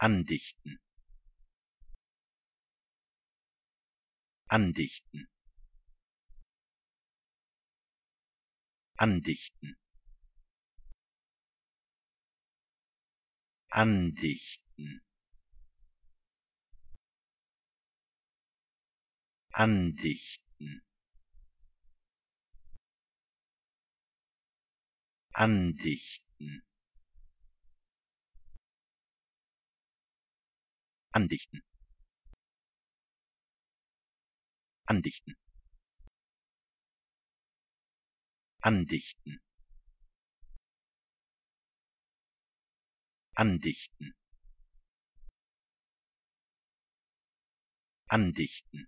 Andichten Andichten Andichten Andichten Andichten Andichten Andichten. Andichten. Andichten. Andichten. Andichten.